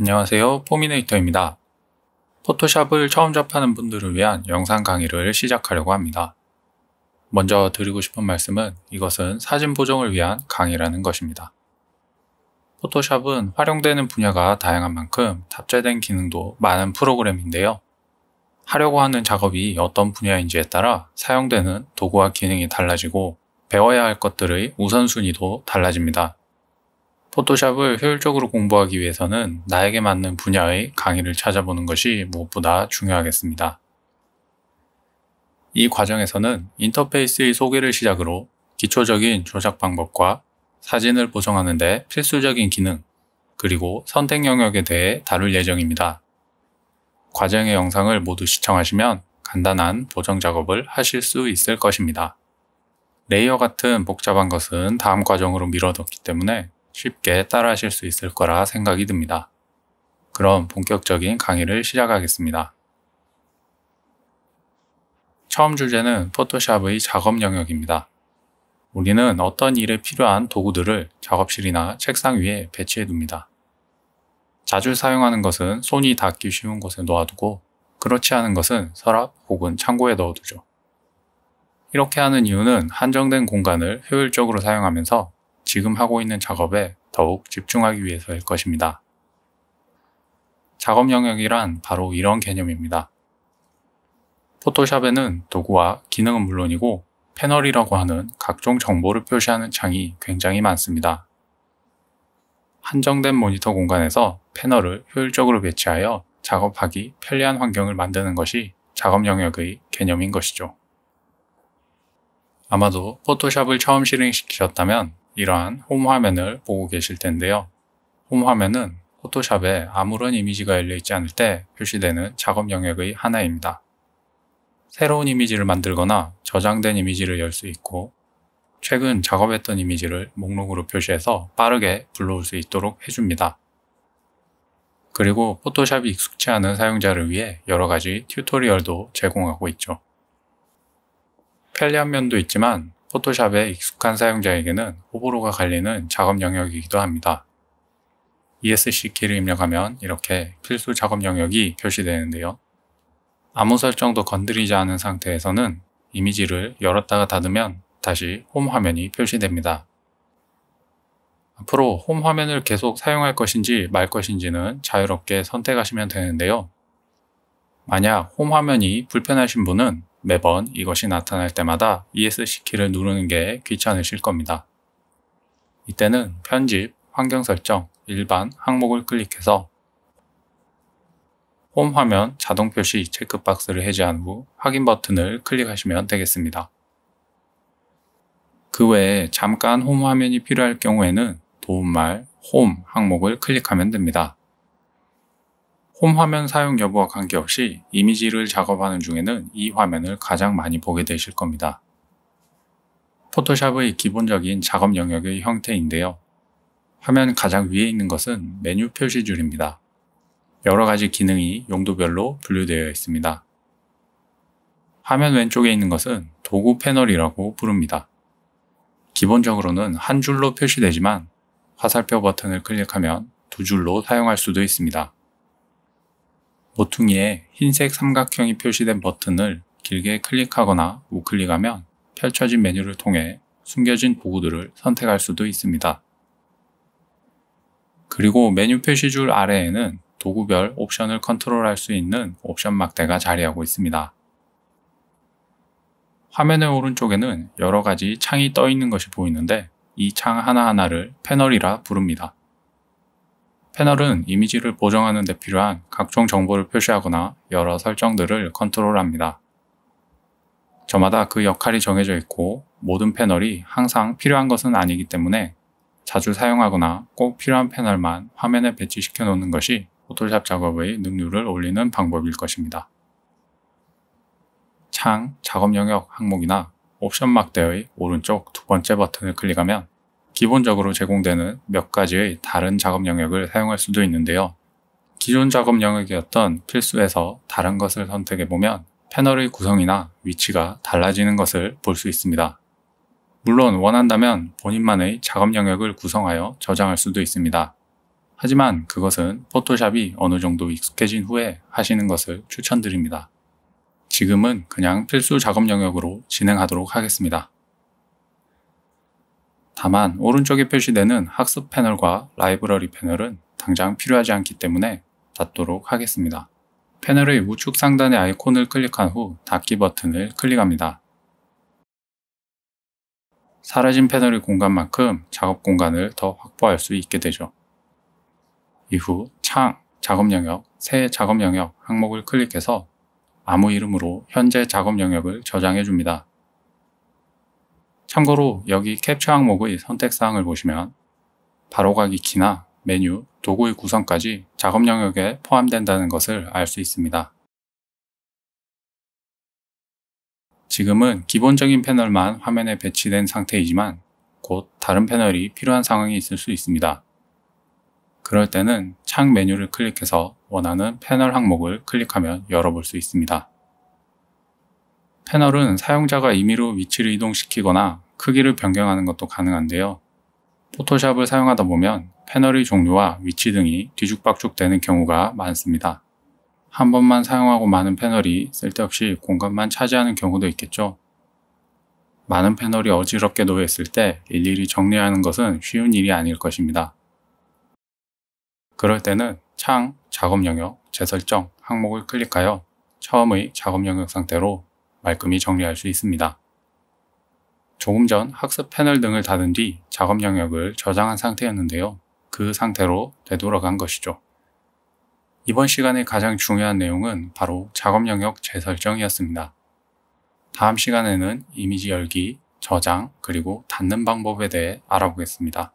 안녕하세요. 포미네이터입니다. 포토샵을 처음 접하는 분들을 위한 영상 강의를 시작하려고 합니다. 먼저 드리고 싶은 말씀은 이것은 사진 보정을 위한 강의라는 것입니다. 포토샵은 활용되는 분야가 다양한 만큼 탑재된 기능도 많은 프로그램인데요. 하려고 하는 작업이 어떤 분야인지에 따라 사용되는 도구와 기능이 달라지고 배워야 할 것들의 우선순위도 달라집니다. 포토샵을 효율적으로 공부하기 위해서는 나에게 맞는 분야의 강의를 찾아보는 것이 무엇보다 중요하겠습니다. 이 과정에서는 인터페이스의 소개를 시작으로 기초적인 조작 방법과 사진을 보정하는 데 필수적인 기능, 그리고 선택 영역에 대해 다룰 예정입니다. 과정의 영상을 모두 시청하시면 간단한 보정 작업을 하실 수 있을 것입니다. 레이어 같은 복잡한 것은 다음 과정으로 미뤄뒀기 때문에 쉽게 따라하실 수 있을 거라 생각이 듭니다. 그럼 본격적인 강의를 시작하겠습니다. 처음 주제는 포토샵의 작업 영역입니다. 우리는 어떤 일에 필요한 도구들을 작업실이나 책상 위에 배치해 둡니다. 자주 사용하는 것은 손이 닿기 쉬운 곳에 놓아두고 그렇지 않은 것은 서랍 혹은 창고에 넣어두죠. 이렇게 하는 이유는 한정된 공간을 효율적으로 사용하면서 지금 하고 있는 작업에 더욱 집중하기 위해서일 것입니다. 작업 영역이란 바로 이런 개념입니다. 포토샵에는 도구와 기능은 물론이고 패널이라고 하는 각종 정보를 표시하는 창이 굉장히 많습니다. 한정된 모니터 공간에서 패널을 효율적으로 배치하여 작업하기 편리한 환경을 만드는 것이 작업 영역의 개념인 것이죠. 아마도 포토샵을 처음 실행시키셨다면 이러한 홈 화면을 보고 계실 텐데요. 홈 화면은 포토샵에 아무런 이미지가 열려있지 않을 때 표시되는 작업 영역의 하나입니다. 새로운 이미지를 만들거나 저장된 이미지를 열 수 있고 최근 작업했던 이미지를 목록으로 표시해서 빠르게 불러올 수 있도록 해줍니다. 그리고 포토샵이 익숙치 않은 사용자를 위해 여러가지 튜토리얼도 제공하고 있죠. 편리한 면도 있지만 포토샵에 익숙한 사용자에게는 호불호가 갈리는 작업 영역이기도 합니다. ESC 키를 입력하면 이렇게 필수 작업 영역이 표시되는데요. 아무 설정도 건드리지 않은 상태에서는 이미지를 열었다가 닫으면 다시 홈 화면이 표시됩니다. 앞으로 홈 화면을 계속 사용할 것인지 말 것인지는 자유롭게 선택하시면 되는데요. 만약 홈 화면이 불편하신 분은 매번 이것이 나타날 때마다 ESC키를 누르는 게 귀찮으실 겁니다. 이때는 편집, 환경 설정, 일반 항목을 클릭해서 홈 화면 자동 표시 체크박스를 해제한 후 확인 버튼을 클릭하시면 되겠습니다. 그 외에 잠깐 홈 화면이 필요할 경우에는 도움말 홈 항목을 클릭하면 됩니다. 홈 화면 사용 여부와 관계없이 이미지를 작업하는 중에는 이 화면을 가장 많이 보게 되실 겁니다. 포토샵의 기본적인 작업 영역의 형태인데요. 화면 가장 위에 있는 것은 메뉴 표시줄입니다. 여러 가지 기능이 용도별로 분류되어 있습니다. 화면 왼쪽에 있는 것은 도구 패널이라고 부릅니다. 기본적으로는 한 줄로 표시되지만 화살표 버튼을 클릭하면 두 줄로 사용할 수도 있습니다. 모퉁이에 흰색 삼각형이 표시된 버튼을 길게 클릭하거나 우클릭하면 펼쳐진 메뉴를 통해 숨겨진 도구들을 선택할 수도 있습니다. 그리고 메뉴 표시줄 아래에는 도구별 옵션을 컨트롤할 수 있는 옵션 막대가 자리하고 있습니다. 화면의 오른쪽에는 여러 가지 창이 떠 있는 것이 보이는데 이 창 하나하나를 패널이라 부릅니다. 패널은 이미지를 보정하는 데 필요한 각종 정보를 표시하거나 여러 설정들을 컨트롤합니다. 저마다 그 역할이 정해져 있고 모든 패널이 항상 필요한 것은 아니기 때문에 자주 사용하거나 꼭 필요한 패널만 화면에 배치시켜 놓는 것이 포토샵 작업의 능률을 올리는 방법일 것입니다. 창, 작업 영역 항목이나 옵션 막대의 오른쪽 두 번째 버튼을 클릭하면 기본적으로 제공되는 몇 가지의 다른 작업 영역을 사용할 수도 있는데요. 기존 작업 영역이었던 필수에서 다른 것을 선택해 보면 패널의 구성이나 위치가 달라지는 것을 볼 수 있습니다. 물론 원한다면 본인만의 작업 영역을 구성하여 저장할 수도 있습니다. 하지만 그것은 포토샵이 어느 정도 익숙해진 후에 하시는 것을 추천드립니다. 지금은 그냥 필수 작업 영역으로 진행하도록 하겠습니다. 다만 오른쪽에 표시되는 학습 패널과 라이브러리 패널은 당장 필요하지 않기 때문에 닫도록 하겠습니다. 패널의 우측 상단의 아이콘을 클릭한 후 닫기 버튼을 클릭합니다. 사라진 패널의 공간만큼 작업 공간을 더 확보할 수 있게 되죠. 이후 창, 작업 영역, 새 작업 영역 항목을 클릭해서 아무 이름으로 현재 작업 영역을 저장해 줍니다. 참고로 여기 캡처 항목의 선택 사항을 보시면 바로가기 키나 메뉴, 도구의 구성까지 작업 영역에 포함된다는 것을 알 수 있습니다. 지금은 기본적인 패널만 화면에 배치된 상태이지만 곧 다른 패널이 필요한 상황이 있을 수 있습니다. 그럴 때는 창 메뉴를 클릭해서 원하는 패널 항목을 클릭하면 열어볼 수 있습니다. 패널은 사용자가 임의로 위치를 이동시키거나 크기를 변경하는 것도 가능한데요. 포토샵을 사용하다 보면 패널의 종류와 위치 등이 뒤죽박죽 되는 경우가 많습니다. 한 번만 사용하고 많은 패널이 쓸데없이 공간만 차지하는 경우도 있겠죠. 많은 패널이 어지럽게 놓여있을 때 일일이 정리하는 것은 쉬운 일이 아닐 것입니다. 그럴 때는 창, 작업 영역, 재설정, 항목을 클릭하여 처음의 작업 영역 상태로 말끔히 정리할 수 있습니다. 조금 전 학습 패널 등을 닫은 뒤 작업 영역을 저장한 상태였는데요. 그 상태로 되돌아간 것이죠. 이번 시간에 가장 중요한 내용은 바로 작업 영역 재설정이었습니다. 다음 시간에는 이미지 열기, 저장, 그리고 닫는 방법에 대해 알아보겠습니다.